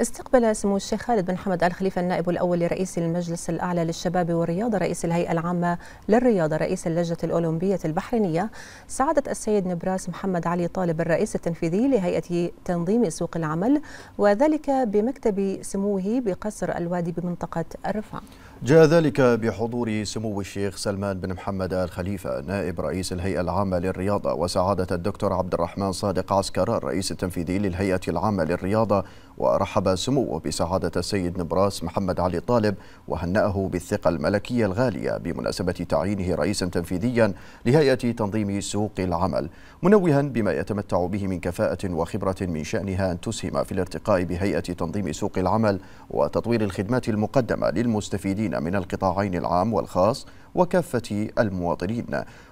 استقبل سمو الشيخ خالد بن حمد آل خليفة النائب الأول لرئيس المجلس الأعلى للشباب والرياضة رئيس الهيئة العامة للرياضة رئيس اللجنة الأولمبية البحرينية سعادة السيد نبراس محمد علي طالب الرئيس التنفيذي لهيئة تنظيم سوق العمل وذلك بمكتب سموه بقصر الوادي بمنطقة الرفاع جاء ذلك بحضور سمو الشيخ سلمان بن محمد آل خليفة نائب رئيس الهيئة العامة للرياضة وسعادة الدكتور عبد الرحمن صادق عسكر الرئيس التنفيذي للهيئة العامة للرياضة ورحب سموه بسعادة السيد نبراس محمد علي طالب وهنأه بالثقة الملكية الغالية بمناسبة تعيينه رئيسا تنفيذيا لهيئة تنظيم سوق العمل منوها بما يتمتع به من كفاءة وخبرة من شأنها أن تسهم في الارتقاء بهيئة تنظيم سوق العمل وتطوير الخدمات المقدمة للمستفيدين المسؤولين من القطاعين العام والخاص وكافة المواطنين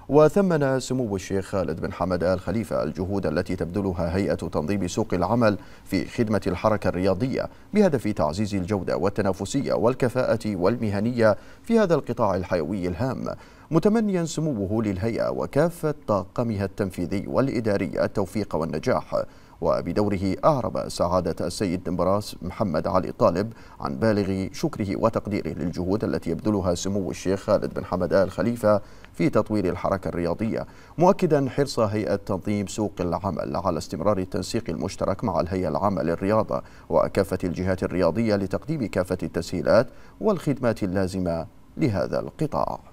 وثمن سمو الشيخ خالد بن حمد آل خليفة الجهود التي تبذلها هيئة تنظيم سوق العمل في خدمة الحركة الرياضية بهدف تعزيز الجودة والتنافسية والكفاءة والمهنية في هذا القطاع الحيوي الهام متمنيا سموه للهيئة وكافة طاقمها التنفيذي والإداري التوفيق والنجاح وبدوره أعرب سعادة السيد نبراس محمد علي طالب عن بالغ شكره وتقديره للجهود التي يبذلها سمو الشيخ خالد بن حمد آل خليفة في تطوير الحركة الرياضية مؤكدا حرص هيئة تنظيم سوق العمل على استمرار التنسيق المشترك مع الهيئة العامة للرياضة وكافة الجهات الرياضية لتقديم كافة التسهيلات والخدمات اللازمة لهذا القطاع